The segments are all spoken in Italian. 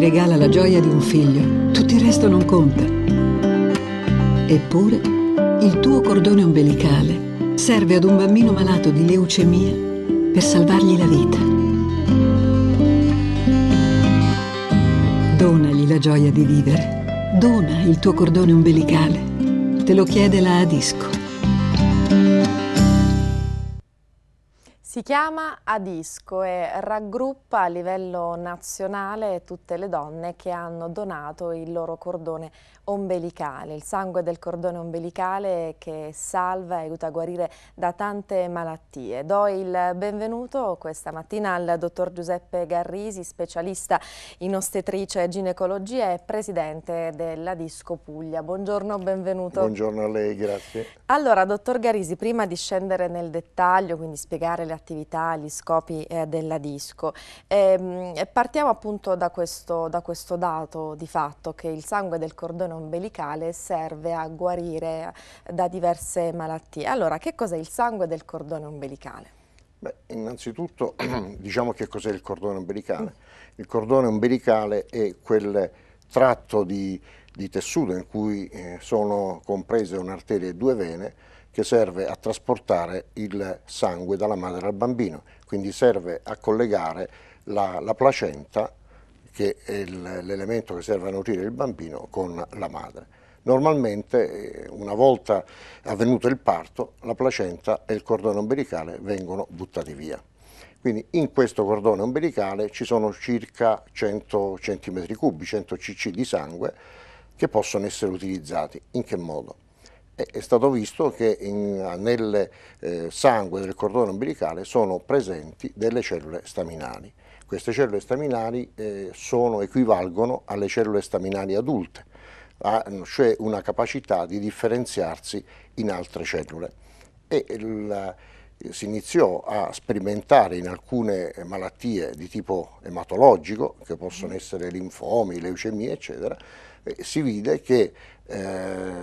regala la gioia di un figlio, tutto il resto non conta. Eppure, il tuo cordone ombelicale serve ad un bambino malato di leucemia per salvargli la vita. Donagli la gioia di vivere. Dona il tuo cordone ombelicale. Te lo chiede la Adisco. Si chiama Adisco e raggruppa a livello nazionale tutte le donne che hanno donato il loro cordone ombelicale. Il sangue del cordone ombelicale che salva e aiuta a guarire da tante malattie. Do il benvenuto questa mattina al dottor Giuseppe Garrisi, specialista in ostetricia e ginecologia e presidente della Disco Puglia. Buongiorno, benvenuto. Buongiorno a lei, grazie. Allora, dottor Garrisi, prima di scendere nel dettaglio, quindi spiegare le attività, gli scopi eh, della disco. E, ehm, partiamo appunto da questo, da questo, dato di fatto che il sangue del cordone ombelicale serve a guarire eh, da diverse malattie. Allora, che cos'è il sangue del cordone ombelicale? Beh, innanzitutto diciamo che cos'è il cordone ombelicale. Il cordone ombelicale è quel tratto di, di tessuto in cui eh, sono comprese un'arteria e due vene che serve a trasportare il sangue dalla madre al bambino, quindi serve a collegare la, la placenta, che è l'elemento che serve a nutrire il bambino, con la madre. Normalmente eh, una volta avvenuto il parto la placenta e il cordone umbilicale vengono buttati via. Quindi in questo cordone umbilicale ci sono circa 100 cm3, 100 cc di sangue che possono essere utilizzati. In che modo? è stato visto che in, nel eh, sangue del cordone umbilicale sono presenti delle cellule staminali. Queste cellule staminali eh, sono, equivalgono alle cellule staminali adulte, ha, cioè una capacità di differenziarsi in altre cellule. E il, si iniziò a sperimentare in alcune malattie di tipo ematologico, che possono essere linfomi, leucemie, eccetera, eh, si vide che eh,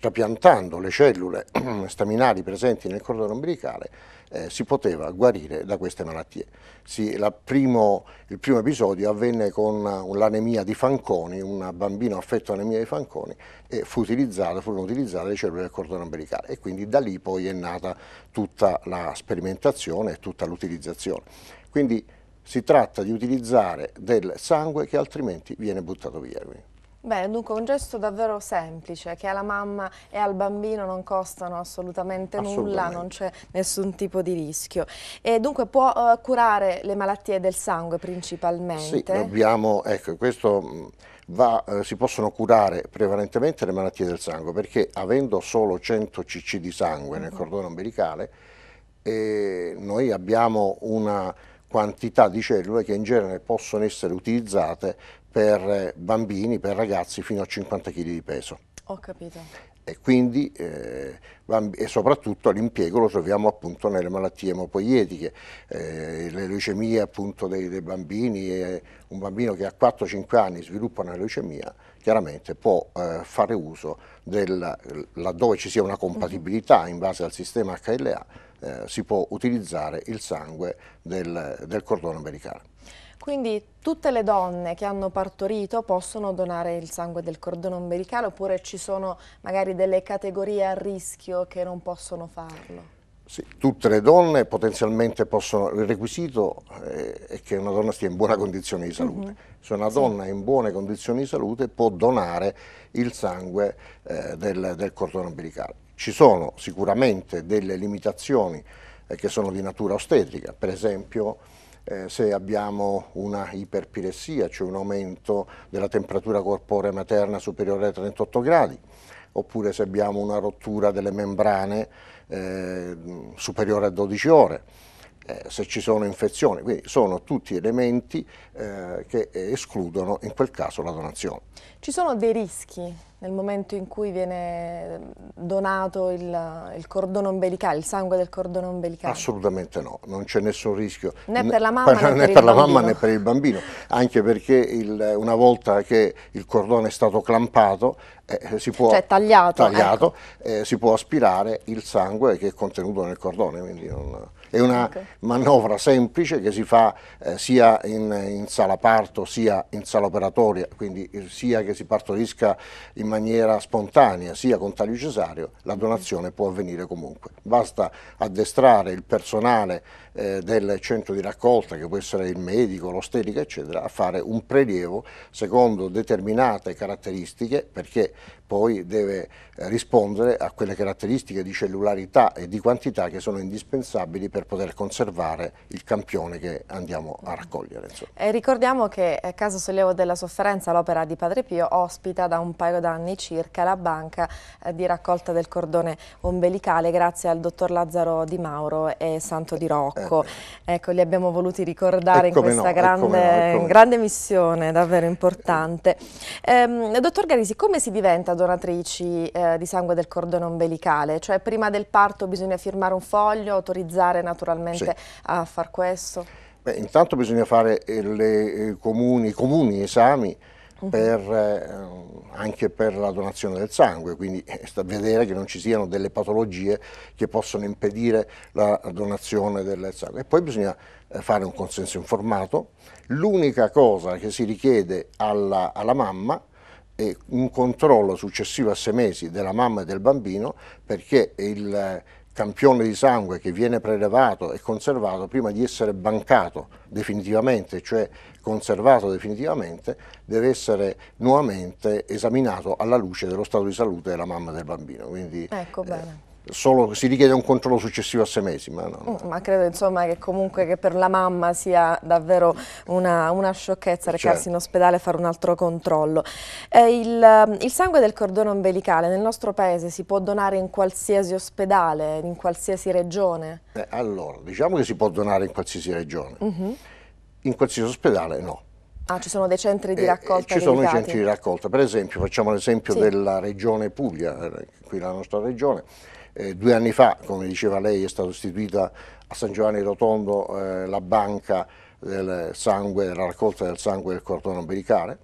trapiantando le cellule staminali presenti nel cordone umbilicale eh, si poteva guarire da queste malattie. Si, primo, il primo episodio avvenne con l'anemia di Fanconi, un bambino affetto da anemia di Fanconi e fu furono utilizzate le cellule del cordone umbilicale e quindi da lì poi è nata tutta la sperimentazione e tutta l'utilizzazione. Quindi si tratta di utilizzare del sangue che altrimenti viene buttato via. Beh, dunque un gesto davvero semplice che alla mamma e al bambino non costano assolutamente, assolutamente. nulla, non c'è nessun tipo di rischio. E dunque può uh, curare le malattie del sangue principalmente? Sì, dobbiamo, ecco, questo mm, va, eh, si possono curare prevalentemente le malattie del sangue perché avendo solo 100 cc di sangue nel mm-hmm. cordone umbilicale, eh, noi abbiamo una quantità di cellule che in genere possono essere utilizzate per eh, bambini, per ragazzi fino a 50 kg di peso. Ho capito. E quindi eh, e soprattutto l'impiego lo troviamo appunto nelle malattie emopoietiche, eh, le leucemie appunto dei, dei bambini, eh, un bambino che a 4-5 anni sviluppa una leucemia chiaramente può eh, fare uso del, laddove ci sia una mhm. compatibilità in base al sistema HLA, eh, si può utilizzare il sangue del, del cordone umbilicale. Quindi tutte le donne che hanno partorito possono donare il sangue del cordone ombelicale oppure ci sono magari delle categorie a rischio che non possono farlo? Sì, tutte le donne potenzialmente possono, il requisito eh, è che una donna stia in buona condizione di salute. Mm -hmm. Se una donna è in buone condizioni di salute può donare il sangue eh, del, del cordone umbilicale. Ci sono sicuramente delle limitazioni eh, che sono di natura ostetrica, per esempio eh, se abbiamo una iperpiressia, cioè un aumento della temperatura corporea materna superiore ai 38 gradi, oppure se abbiamo una rottura delle membrane eh, superiore a 12 ore. Eh, se ci sono infezioni, quindi sono tutti elementi eh, che escludono in quel caso la donazione. Ci sono dei rischi nel momento in cui viene donato il, il cordone ombelicale, il sangue del cordone ombelicale? Assolutamente no, non c'è nessun rischio. Né per la mamma, per, né, per per la mamma né, per, il bambino, anche perché il, una volta che il cordone è stato clampato, eh, si può, cioè, tagliato, tagliato ecco. eh, si può aspirare il sangue che è contenuto nel cordone, quindi non è una manovra semplice che si fa eh, sia in, in, sala parto sia in sala operatoria, quindi eh, sia che si partorisca in maniera spontanea sia con taglio cesareo, la donazione può avvenire comunque. Basta addestrare il personale eh, del centro di raccolta, che può essere il medico, l'ostelica, eccetera, a fare un prelievo secondo determinate caratteristiche, perché poi deve eh, rispondere a quelle caratteristiche di cellularità e di quantità che sono indispensabili per poter conservare il campione che andiamo a raccogliere. Eh, ricordiamo che eh, Caso Sollievo della Sofferenza, l'opera di Padre Pio, ospita da un paio d'anni circa la banca eh, di raccolta del cordone ombelicale grazie al dottor Lazzaro Di Mauro e Santo Di Rocco ecco, certo. ecco, li abbiamo voluti ricordare in questa no, grande, no, grande, missione davvero importante. Ehm, dottor Garisi, come si diventa donatrici eh, di sangue del cordone ombelicale? Cioè prima del parto bisogna firmare un foglio, autorizzare naturalmente sì. a far questo? Beh, intanto bisogna fare eh, le, eh, comuni, i comuni esami Mhm. per, eh, anche per la donazione del sangue, quindi eh, sta a vedere che non ci siano delle patologie che possono impedire la donazione del sangue. E poi bisogna eh, fare un consenso informato. L'unica cosa che si richiede alla, alla mamma è un controllo successivo a sei mesi della mamma e del bambino perché il campione di sangue che viene prelevato e conservato prima di essere bancato definitivamente, cioè conservato definitivamente, deve essere nuovamente esaminato alla luce dello stato di salute della mamma del bambino. Quindi, ecco, eh, solo, si richiede un controllo successivo a sei mesi. Ma, no, no. Mm, ma credo insomma, che comunque che per la mamma sia davvero una, una sciocchezza recarsi cioè. in ospedale e fare un altro controllo. Eh, il, il, sangue del cordone ombelicale nel nostro paese si può donare in qualsiasi ospedale, in qualsiasi regione? Eh, allora, diciamo che si può donare in qualsiasi regione, uh mhm. -huh. in qualsiasi ospedale no. Ah, ci sono dei centri di eh, eh, raccolta? Eh, ci sono i centri di raccolta, per esempio, facciamo l'esempio sì. della regione Puglia, eh, qui la nostra regione, eh, due anni fa, come diceva lei, è stata istituita a San Giovanni Rotondo eh, la banca del sangue, della raccolta del sangue del cordone umbilicale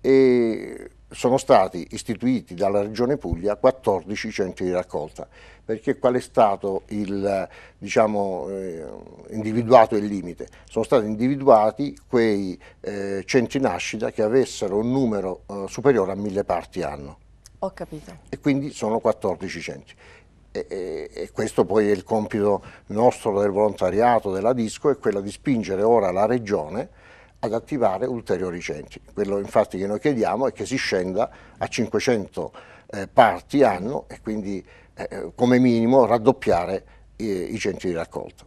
e sono stati istituiti dalla Regione Puglia 14 centri di raccolta, perché qual è stato il, diciamo, eh, individuato il limite? Sono stati individuati quei eh, centri nascita che avessero un numero eh, superiore a mille parti anno. Ho capito. E quindi sono 14 centri. E, e, e, questo poi è il compito nostro del volontariato, della disco, è quello di spingere ora la Regione ad attivare ulteriori centri. Quello infatti che noi chiediamo è che si scenda a 500 eh, parti anno e quindi eh, eh, come minimo raddoppiare eh, i centri di raccolta.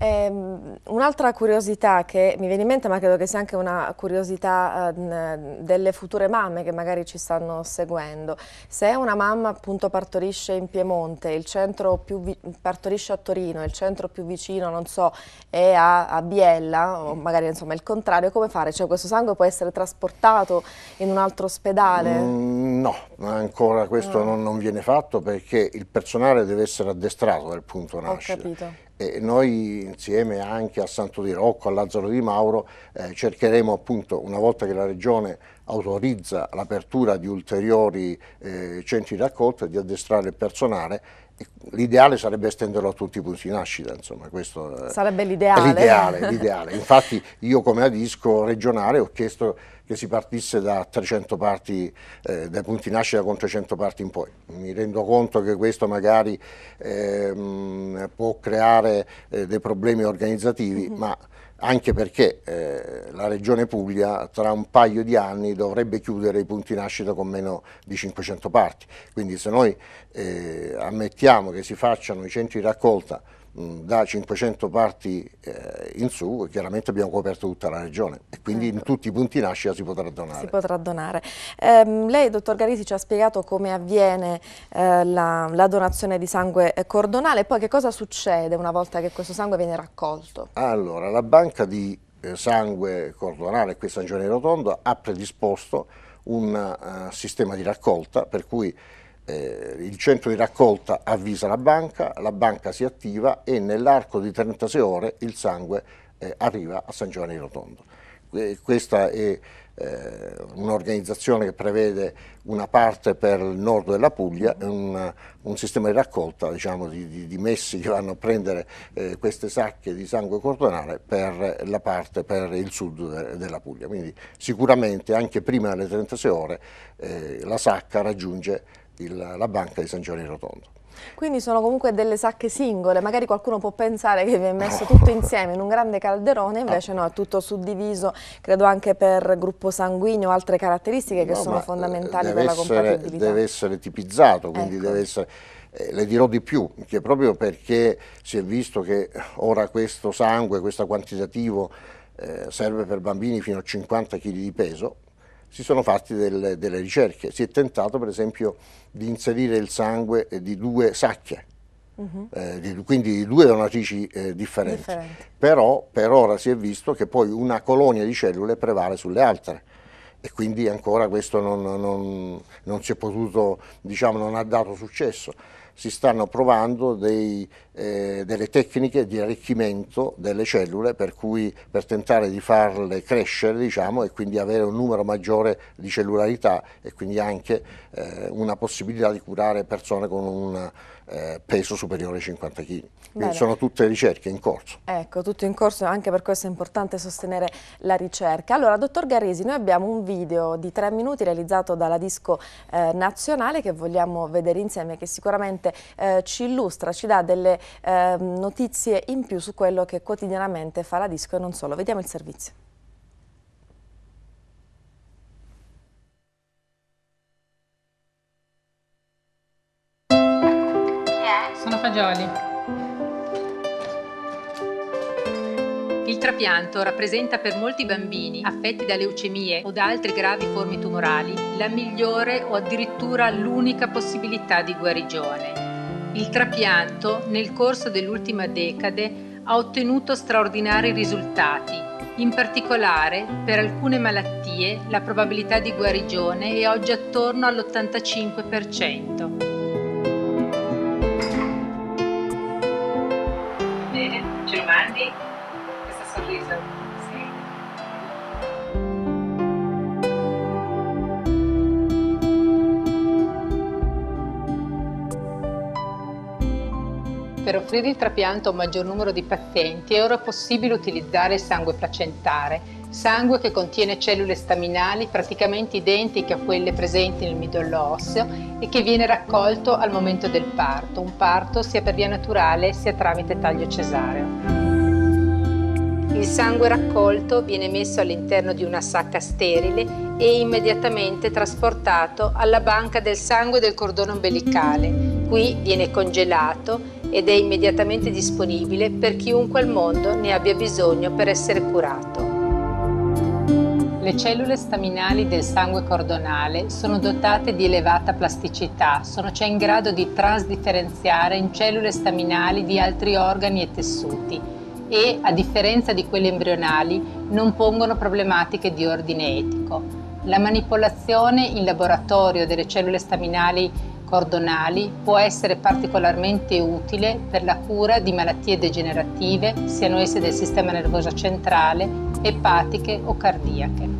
Eh, un'altra curiosità che mi viene in mente, ma credo che sia anche una curiosità eh, delle future mamme che magari ci stanno seguendo. Se una mamma appunto partorisce in Piemonte, il centro più partorisce a Torino, il centro più vicino, non so, è a, a Biella, o magari insomma il contrario, come fare? Cioè questo sangue può essere trasportato in un altro ospedale? Mm, no, ancora questo no. Ah. Non, non, viene fatto perché il personale deve essere addestrato dal punto nascita. Ho capito e noi insieme anche a Santo di Rocco, a Lazzaro di Mauro eh, cercheremo appunto una volta che la Regione autorizza l'apertura di ulteriori eh, centri di raccolta di addestrare il personale L'ideale sarebbe estenderlo a tutti i punti di nascita, insomma, questo eh, sarebbe l'ideale. L'ideale, l'ideale. Infatti io come adisco regionale ho chiesto che si partisse da 300 parti, eh, dai punti nascita con 300 parti in poi. Mi rendo conto che questo magari ehm, può creare eh, dei problemi organizzativi, mm -hmm. ma anche perché eh, la Regione Puglia tra un paio di anni dovrebbe chiudere i punti nascita con meno di 500 parti. Quindi se noi eh, ammettiamo che si facciano i centri di raccolta Mm, da 500 parti eh, in su, chiaramente abbiamo coperto tutta la regione e quindi in certo. tutti i punti nascita si potrà donare. Si potrà donare. Eh, lei, dottor Garisi, ci ha spiegato come avviene eh, la, la, donazione di sangue eh, cordonale, e poi che cosa succede una volta che questo sangue viene raccolto? Allora, la banca di eh, sangue cordonale qui a San Giovanni Rotondo ha predisposto un uh, sistema di raccolta per cui eh, il centro di raccolta avvisa la banca, la banca si attiva e nell'arco di 36 ore il sangue eh, arriva a San Giovanni Rotondo. Eh, questa è eh, un'organizzazione che prevede una parte per il nord della Puglia un, un, sistema di raccolta diciamo, di, di, di, messi che vanno a prendere eh, queste sacche di sangue cordonale per la parte per il sud de, della Puglia. Quindi sicuramente anche prima delle 36 ore eh, la sacca raggiunge il, la banca di San Giovanni Rotondo. Quindi sono comunque delle sacche singole, magari qualcuno può pensare che vi è messo tutto insieme in un grande calderone, invece no, è tutto suddiviso, credo anche per gruppo sanguigno, altre caratteristiche che no, sono eh, fondamentali per la compatibilità. Essere, deve essere tipizzato, quindi ecco. deve essere... Eh, le dirò di più, che proprio perché si è visto che ora questo sangue, questo quantitativo eh, serve per bambini fino a 50 kg di peso, si sono fatte del, delle ricerche. Si è tentato per esempio di inserire il sangue di due sacche, uh mhm. -huh. eh, di, quindi di due donatrici eh, differenti. differenti. Però per ora si è visto che poi una colonia di cellule prevale sulle altre e quindi ancora questo non, non, non si è potuto, diciamo, non ha dato successo si stanno provando dei, eh, delle tecniche di arricchimento delle cellule per, cui, per tentare di farle crescere diciamo, e quindi avere un numero maggiore di cellularità e quindi anche eh, una possibilità di curare persone con un eh, peso superiore ai 50 kg. Quindi sono tutte ricerche in corso. Ecco, tutto in corso, e anche per questo è importante sostenere la ricerca. Allora, dottor Garesi, noi abbiamo un video di tre minuti realizzato dalla Disco eh, Nazionale che vogliamo vedere insieme, che sicuramente ovviamente eh, ci illustra, ci dà delle eh, notizie in più su quello che quotidianamente fa la disco e non solo. Vediamo il servizio. Sono fagioli. Il trapianto rappresenta per molti bambini affetti da leucemie o da altre gravi forme tumorali la migliore o addirittura l'unica possibilità di guarigione. Il trapianto nel corso dell'ultima decade ha ottenuto straordinari risultati. In particolare, per alcune malattie la probabilità di guarigione è oggi attorno all'85%. Bene, ce lo Per offrire il trapianto a un maggior numero di pazienti è ora possibile utilizzare il sangue placentare, sangue che contiene cellule staminali praticamente identiche a quelle presenti nel midollo osseo e che viene raccolto al momento del parto, un parto sia per via naturale sia tramite taglio cesareo. Il sangue raccolto viene messo all'interno di una sacca sterile e immediatamente trasportato alla banca del sangue del cordone ombelicale. Qui viene congelato ed è immediatamente disponibile per chiunque al mondo ne abbia bisogno per essere curato. Le cellule staminali del sangue cordonale sono dotate di elevata plasticità, sono cioè in grado di transdifferenziare in cellule staminali di altri organi e tessuti e, a differenza di quelle embrionali, non pongono problematiche di ordine etico. La manipolazione in laboratorio delle cellule staminali cordonali può essere particolarmente utile per la cura di malattie degenerative, siano esse del sistema nervoso centrale, epatiche o cardiache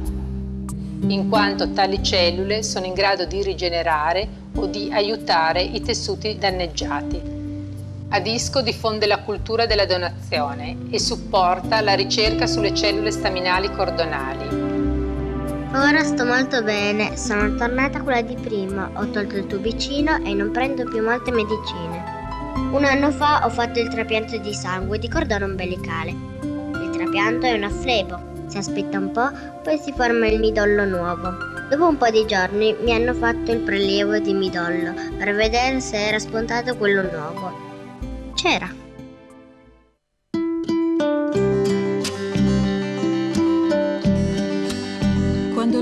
in quanto tali cellule sono in grado di rigenerare o di aiutare i tessuti danneggiati. Adisco diffonde la cultura della donazione e supporta la ricerca sulle cellule staminali cordonali. Ora sto molto bene, sono tornata quella di prima, ho tolto il tubicino e non prendo più molte medicine. Un anno fa ho fatto il trapianto di sangue di cordone ombelicale. Il trapianto è una flebo, si aspetta un po', poi si forma il midollo nuovo. Dopo un po' di giorni mi hanno fatto il prelievo di midollo per vedere se era spuntato quello nuovo. C'era.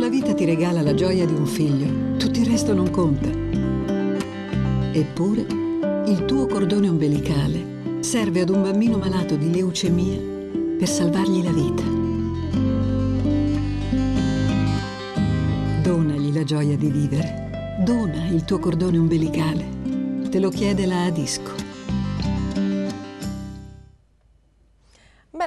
la vita ti regala la gioia di un figlio, tutto il resto non conta. Eppure, il tuo cordone ombelicale serve ad un bambino malato di leucemia per salvargli la vita. Donagli la gioia di vivere. Dona il tuo cordone ombelicale. Te lo chiede la Adisco.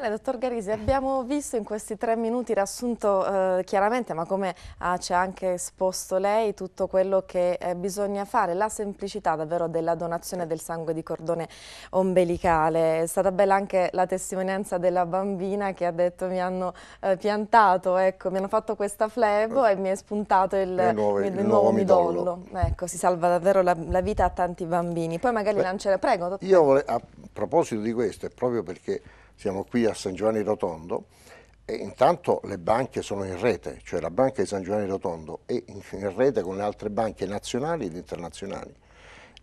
Bene, dottor Garisi, abbiamo visto in questi tre minuti riassunto eh, chiaramente, ma come ah, ci ha anche esposto lei, tutto quello che eh, bisogna fare, la semplicità davvero della donazione del sangue di cordone ombelicale. È stata bella anche la testimonianza della bambina che ha detto mi hanno eh, piantato, ecco, mi hanno fatto questa flebo e mi è spuntato il, il nuovo, il, il nuovo, nuovo midollo. midollo. Ecco, si salva davvero la, la, vita a tanti bambini. Poi magari Beh, lancerà... Prego, dottore. Io vole... a proposito di questo, è proprio perché siamo qui a San Giovanni Rotondo e intanto le banche sono in rete, cioè la banca di San Giovanni Rotondo è in rete con le altre banche nazionali ed internazionali.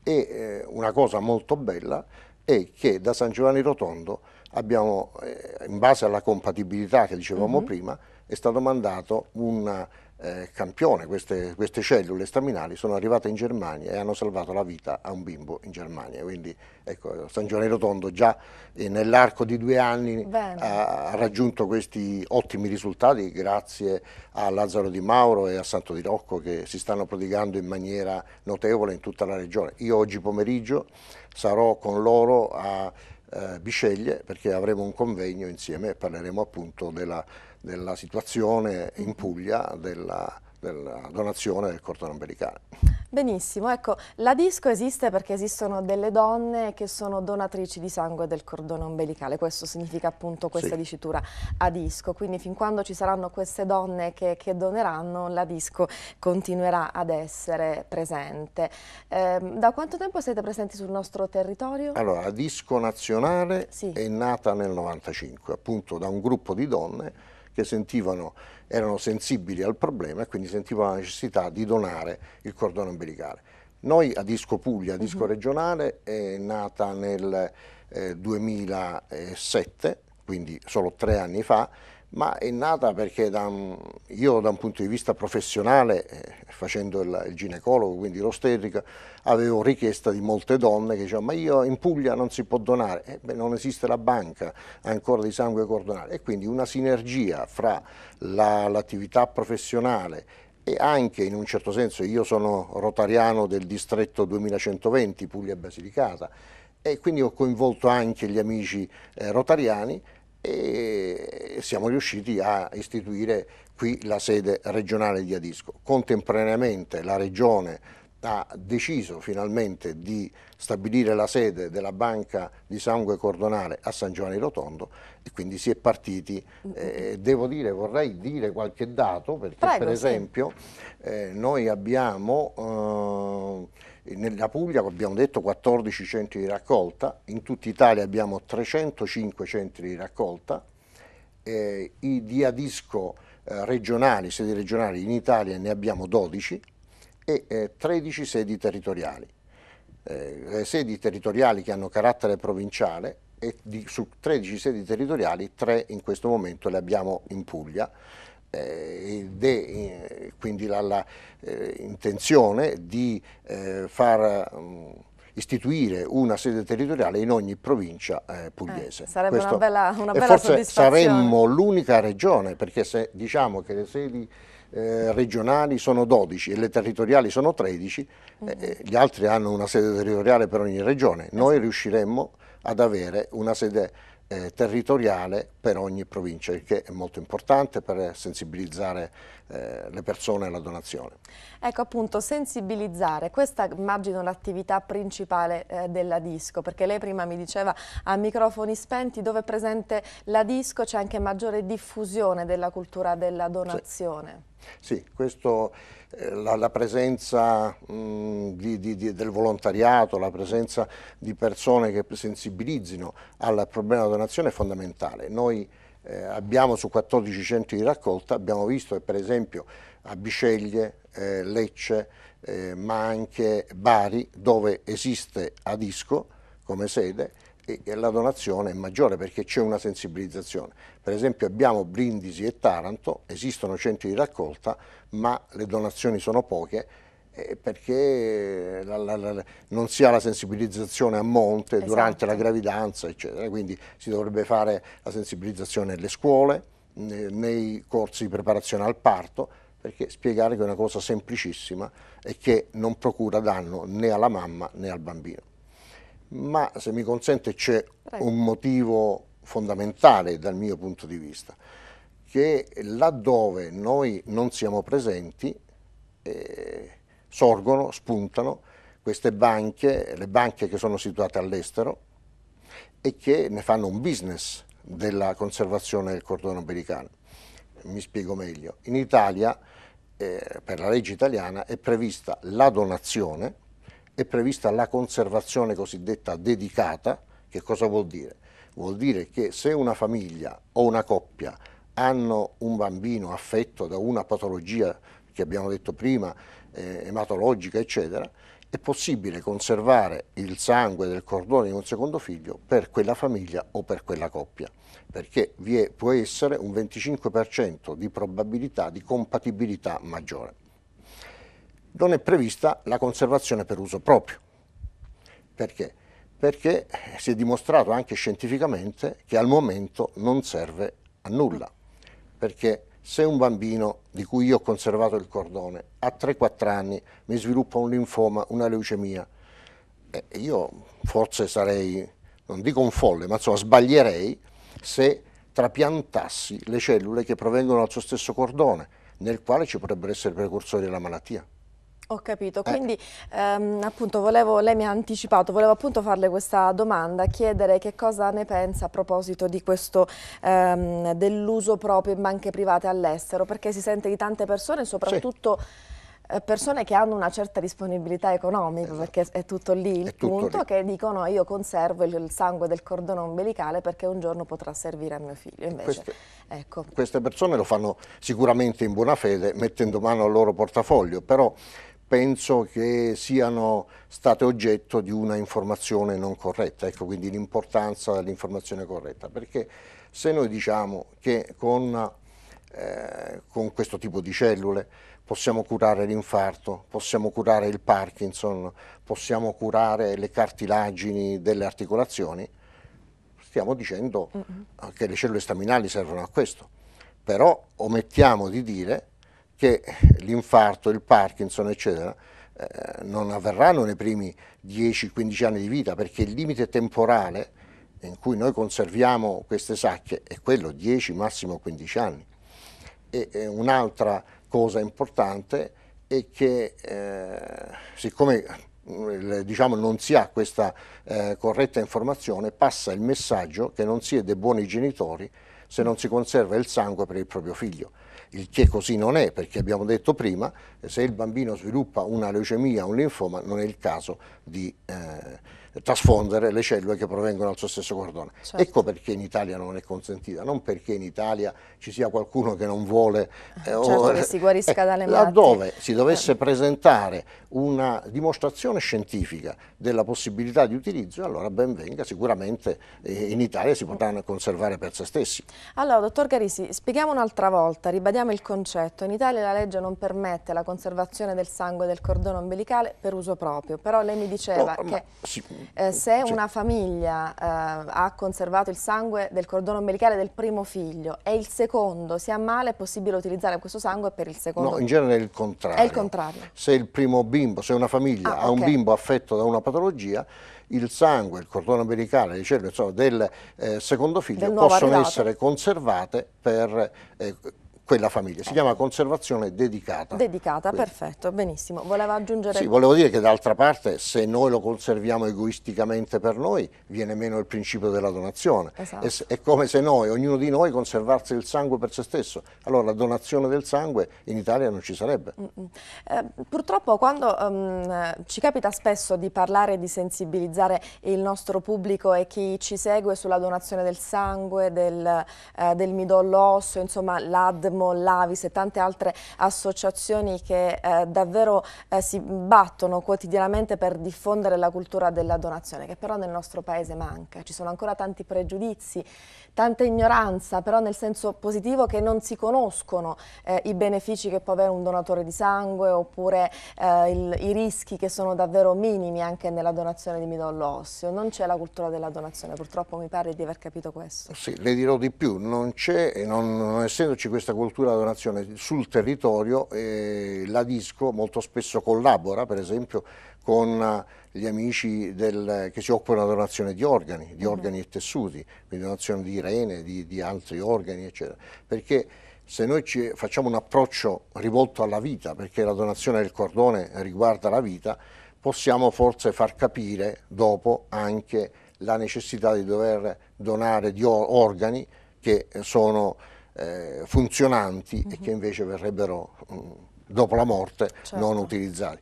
E eh, una cosa molto bella è che da San Giovanni Rotondo abbiamo, eh, in base alla compatibilità che dicevamo mm -hmm. prima, è stato mandato un eh, campione, queste, queste, cellule staminali sono arrivate in Germania e hanno salvato la vita a un bimbo in Germania. Quindi ecco, San Giovanni Rotondo già eh, nell'arco di due anni ha, ha, raggiunto questi ottimi risultati grazie a Lazzaro Di Mauro e a Santo Di Rocco che si stanno prodigando in maniera notevole in tutta la regione. Io oggi pomeriggio sarò con loro a eh, Bisceglie perché avremo un convegno insieme e parleremo appunto della della situazione in Puglia della, della donazione del cordone ombelicale. Benissimo, ecco, la disco esiste perché esistono delle donne che sono donatrici di sangue del cordone ombelicale, questo significa appunto questa sì. dicitura a disco, quindi fin quando ci saranno queste donne che, che doneranno, la disco continuerà ad essere presente. Eh, da quanto tempo siete presenti sul nostro territorio? Allora, la disco nazionale sì. è nata nel 95, appunto da un gruppo di donne che sentivano, erano sensibili al problema e quindi sentivano la necessità di donare il cordone umbilicale. Noi a Disco Puglia, a Disco mhm. Regionale, è nata nel eh, 2007, quindi solo tre anni fa, ma è nata perché da, io da un punto di vista professionale, eh, facendo il, il, ginecologo, quindi l'ostetrica, avevo richiesta di molte donne che dicevano ma io in Puglia non si può donare, eh, beh, non esiste la banca ancora di sangue cordonale e quindi una sinergia fra l'attività professionale e anche in un certo senso io sono rotariano del distretto 2120 Puglia Basilicata e quindi ho coinvolto anche gli amici eh, rotariani e siamo riusciti a istituire qui la sede regionale di Adisco. Contemporaneamente la regione ha deciso finalmente di stabilire la sede della banca di sangue cordonale a San Giovanni Rotondo e quindi si è partiti. Eh, devo dire, vorrei dire qualche dato perché Prego, per esempio sì. eh, noi abbiamo eh, nella Puglia, abbiamo detto, 14 centri di raccolta, in tutta Italia abbiamo 305 centri di raccolta, eh, i diadisco eh, regionali, sedi regionali in Italia ne abbiamo 12 e eh, 13 sedi territoriali. Eh, sedi territoriali che hanno carattere provinciale e di, su 13 sedi territoriali 3 in questo momento le abbiamo in Puglia eh, ed è eh, quindi l'intenzione eh, di far... Mm, istituire una sede territoriale in ogni provincia eh, pugliese. Eh, sarebbe Questo, una bella, una bella forse saremmo l'unica regione, perché se diciamo che le sedi eh, regionali sono 12 e le territoriali sono 13, eh, mm. Eh, gli altri hanno una sede territoriale per ogni regione, noi esatto. riusciremmo ad avere una sede eh, territoriale per ogni provincia, il che è molto importante per sensibilizzare eh, le persone alla donazione. Ecco appunto, sensibilizzare, questa immagino l'attività principale eh, della disco, perché lei prima mi diceva a microfoni spenti dove è presente la disco c'è anche maggiore diffusione della cultura della donazione. Sì. Sì, questo, eh, la, la, presenza mh, di, di, di, del volontariato, la presenza di persone che sensibilizzino al problema della donazione è fondamentale. Noi eh, abbiamo su 14 centri di raccolta, abbiamo visto che per esempio a Bisceglie, eh, Lecce, eh, ma anche Bari, dove esiste Adisco come sede, la donazione è maggiore perché c'è una sensibilizzazione. Per esempio abbiamo Brindisi e Taranto, esistono centri di raccolta, ma le donazioni sono poche eh, perché la, la, la, non si ha la sensibilizzazione a monte esatto. durante la gravidanza, eccetera. Quindi si dovrebbe fare la sensibilizzazione nelle scuole, nei, nei corsi di preparazione al parto, perché spiegare che è una cosa semplicissima e che non procura danno né alla mamma né al bambino ma se mi consente c'è un motivo fondamentale dal mio punto di vista, che laddove noi non siamo presenti eh, sorgono, spuntano queste banche, le banche che sono situate all'estero e che ne fanno un business della conservazione del cordone americano. Mi spiego meglio. In Italia, eh, per la legge italiana, è prevista la donazione è prevista la conservazione cosiddetta dedicata, che cosa vuol dire? Vuol dire che se una famiglia o una coppia hanno un bambino affetto da una patologia che abbiamo detto prima, eh, ematologica, eccetera, è possibile conservare il sangue del cordone di un secondo figlio per quella famiglia o per quella coppia, perché vi è, può essere un 25% di probabilità di compatibilità maggiore non è prevista la conservazione per uso proprio. Perché? Perché eh, si è dimostrato anche scientificamente che al momento non serve a nulla. Perché se un bambino di cui io ho conservato il cordone a 3-4 anni mi sviluppa un linfoma, una leucemia, eh, io forse sarei, non dico un folle, ma insomma sbaglierei se trapiantassi le cellule che provengono dal suo stesso cordone, nel quale ci potrebbero essere precursori della malattia. Ho capito, eh. quindi ehm, appunto volevo, lei mi ha anticipato, volevo appunto farle questa domanda, chiedere che cosa ne pensa a proposito di questo ehm, dell'uso proprio in banche private all'estero, perché si sente di tante persone, soprattutto sì. Eh, persone che hanno una certa disponibilità economica, esatto. perché è tutto lì il tutto punto, lì. che dicono io conservo il, il, sangue del cordone ombelicale perché un giorno potrà servire a mio figlio. Invece, queste, ecco. queste persone lo fanno sicuramente in buona fede, mettendo mano al loro portafoglio, però penso che siano state oggetto di una informazione non corretta, ecco quindi l'importanza dell'informazione corretta, perché se noi diciamo che con, eh, con questo tipo di cellule possiamo curare l'infarto, possiamo curare il Parkinson, possiamo curare le cartilagini delle articolazioni, stiamo dicendo mm -hmm. che le cellule staminali servono a questo, però omettiamo di dire che l'infarto, il Parkinson, eccetera, eh, non avverranno nei primi 10-15 anni di vita perché il limite temporale in cui noi conserviamo queste sacche è quello 10 massimo 15 anni. E un'altra cosa importante è che eh, siccome mm, diciamo, non si ha questa eh, corretta informazione passa il messaggio che non si è dei buoni genitori se non si conserva il sangue per il proprio figlio il che così non è perché abbiamo detto prima, se il bambino sviluppa una leucemia, o un linfoma, non è il caso di... Eh, trasfondere le cellule che provengono dal suo stesso cordone. Certo. Ecco perché in Italia non è consentita, non perché in Italia ci sia qualcuno che non vuole... Ah, eh, certo o, che si guarisca eh, dalle mani. Laddove si dovesse eh. presentare una dimostrazione scientifica della possibilità di utilizzo, allora ben venga, sicuramente eh, in Italia si potranno conservare per se stessi. Allora, dottor Carisi, spieghiamo un'altra volta, ribadiamo il concetto. In Italia la legge non permette la conservazione del sangue del cordone ombelicale per uso proprio, però lei mi diceva no, che... Sì, eh, mm, se cioè una famiglia eh, ha conservato il sangue del cordone ombelicale del primo figlio e il secondo si ammala, è possibile utilizzare questo sangue per il secondo? No, in genere è il contrario. È il contrario. Se il primo bimbo, se una famiglia ah, ha okay. un bimbo affetto da una patologia, il sangue, il cordone umbilicale, le cellule insomma, del eh, secondo figlio del possono arrivato. essere conservate per eh, quella famiglia. Si chiama conservazione dedicata. Dedicata, Quindi. perfetto, benissimo. Voleva aggiungere... Sì, volevo dire che d'altra parte se noi lo conserviamo egoisticamente per noi viene meno il principio della donazione. Esatto. È, è, come se noi, ognuno di noi, conservasse il sangue per se stesso. Allora la donazione del sangue in Italia non ci sarebbe. Mm -mm. Eh, purtroppo quando um, ci capita spesso di parlare, e di sensibilizzare il nostro pubblico e chi ci segue sulla donazione del sangue, del, eh, del midollo osso, insomma l'ADM, Fermo, l'Avis e tante altre associazioni che eh, davvero eh, si battono quotidianamente per diffondere la cultura della donazione che però nel nostro paese manca, ci sono ancora tanti pregiudizi, tanta ignoranza, però nel senso positivo che non si conoscono eh, i benefici che può avere un donatore di sangue oppure eh, il, i rischi che sono davvero minimi anche nella donazione di midollo osseo. Non c'è la cultura della donazione, purtroppo mi pare di aver capito questo. Sì, le dirò di più, non c'è, non, non, essendoci questa cultura della donazione sul territorio, eh, la Disco molto spesso collabora, per esempio, con eh, gli amici del, che si occupano della donazione di organi, di mhm. organi e tessuti, quindi donazione di rene, di, di altri organi, eccetera. Perché se noi facciamo un approccio rivolto alla vita, perché la donazione del cordone riguarda la vita, possiamo forse far capire dopo anche la necessità di dover donare di organi che sono eh, funzionanti mm -hmm. e mhm. che invece verrebbero mh, mm, dopo la morte certo. non utilizzati.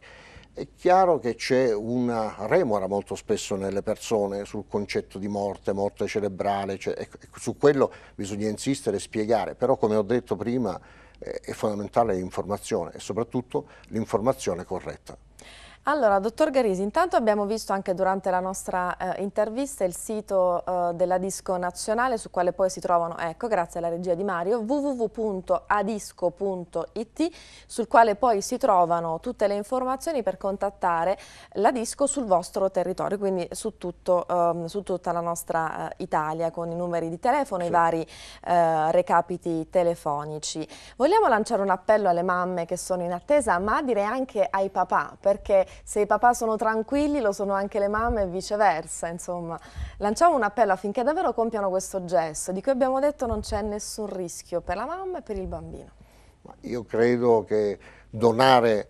È chiaro che c'è una remora molto spesso nelle persone sul concetto di morte, morte cerebrale, cioè, ecco, ecco, su quello bisogna insistere e spiegare, però come ho detto prima eh, è fondamentale l'informazione e soprattutto l'informazione corretta. Allora, dottor Garisi, intanto abbiamo visto anche durante la nostra eh, intervista il sito eh, della Disco Nazionale, su quale poi si trovano, ecco, grazie alla regia di Mario, www.adisco.it, sul quale poi si trovano tutte le informazioni per contattare la Disco sul vostro territorio, quindi su, tutto, eh, su tutta la nostra eh, Italia, con i numeri di telefono, sì. i vari eh, recapiti telefonici. Vogliamo lanciare un appello alle mamme che sono in attesa, ma direi anche ai papà, perché se i papà sono tranquilli lo sono anche le mamme e viceversa, insomma. Lanciamo un appello affinché davvero compiano questo gesto, di cui abbiamo detto non c'è nessun rischio per la mamma e per il bambino. Io credo che donare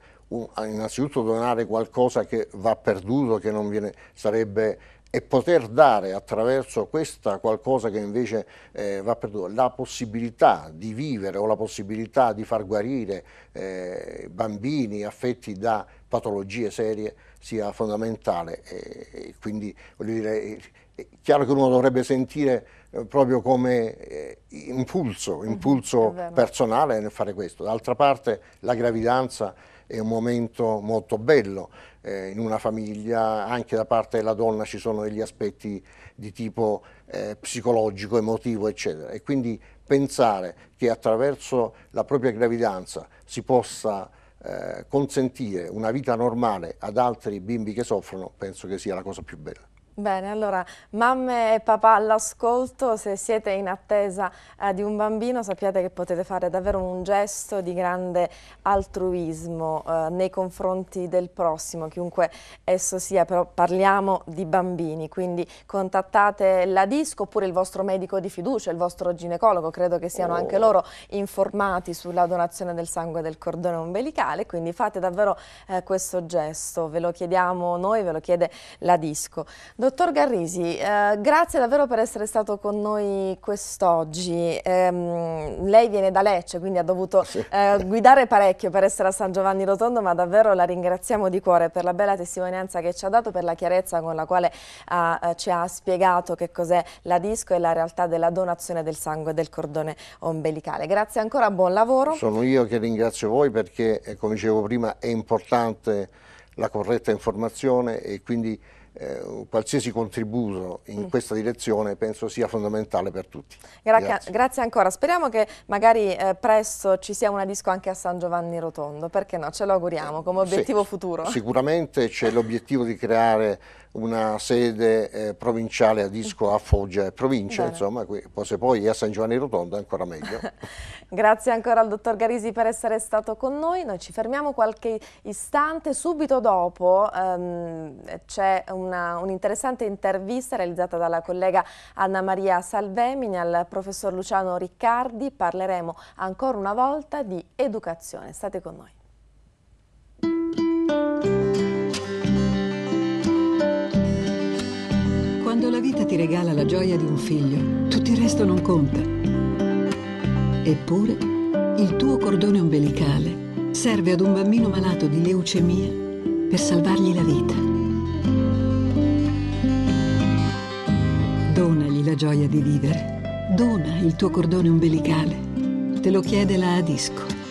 innanzitutto donare qualcosa che va perduto, che non viene, sarebbe e poter dare attraverso questa qualcosa che invece eh, va perduto, la possibilità di vivere o la possibilità di far guarire eh, bambini affetti da patologie serie sia fondamentale e quindi voglio dire, è chiaro che uno dovrebbe sentire eh, proprio come eh, impulso, mhm, impulso personale nel fare questo. D'altra parte la gravidanza è un momento molto bello eh, in una famiglia, anche da parte della donna ci sono degli aspetti di tipo eh, psicologico, emotivo, eccetera. E quindi pensare che attraverso la propria gravidanza si possa eh, consentire una vita normale ad altri bimbi che soffrono penso che sia la cosa più bella. Bene, allora mamme e papà all'ascolto, se siete in attesa eh, di un bambino sappiate che potete fare davvero un gesto di grande altruismo eh, nei confronti del prossimo, chiunque esso sia, però parliamo di bambini, quindi contattate la disco oppure il vostro medico di fiducia, il vostro ginecologo, credo che siano oh. anche loro informati sulla donazione del sangue del cordone ombelicale, quindi fate davvero eh, questo gesto, ve lo chiediamo noi, ve lo chiede la disco. Dottor Garrisi, eh, grazie davvero per essere stato con noi quest'oggi. Eh, lei viene da Lecce, quindi ha dovuto sì. eh, guidare parecchio per essere a San Giovanni Rotondo, ma davvero la ringraziamo di cuore per la bella testimonianza che ci ha dato, per la chiarezza con la quale eh, ci ha spiegato che cos'è la disco e la realtà della donazione del sangue del cordone ombelicale. Grazie ancora, buon lavoro. Sono io che ringrazio voi perché, eh, come dicevo prima, è importante la corretta informazione e quindi eh, qualsiasi contributo in mm. questa direzione penso sia fondamentale per tutti. Grazie, grazie. grazie ancora, speriamo che magari eh, presto ci sia una disco anche a San Giovanni Rotondo, perché no, ce lo auguriamo come obiettivo sì, futuro. Sicuramente c'è l'obiettivo di creare una sede eh, provinciale a disco a Foggia e provincia, Bene. insomma, qui, se poi è a San Giovanni Rotondo è ancora meglio. Grazie ancora al dottor Garisi per essere stato con noi, noi ci fermiamo qualche istante, subito dopo um, c'è un'interessante un intervista realizzata dalla collega Anna Maria Salvemini al professor Luciano Riccardi, parleremo ancora una volta di educazione, state con noi. Quando la vita ti regala la gioia di un figlio, tutto il resto non conta. Eppure, il tuo cordone ombelicale serve ad un bambino malato di leucemia per salvargli la vita. Donagli la gioia di vivere. Dona il tuo cordone ombelicale. Te lo chiede la Adisco.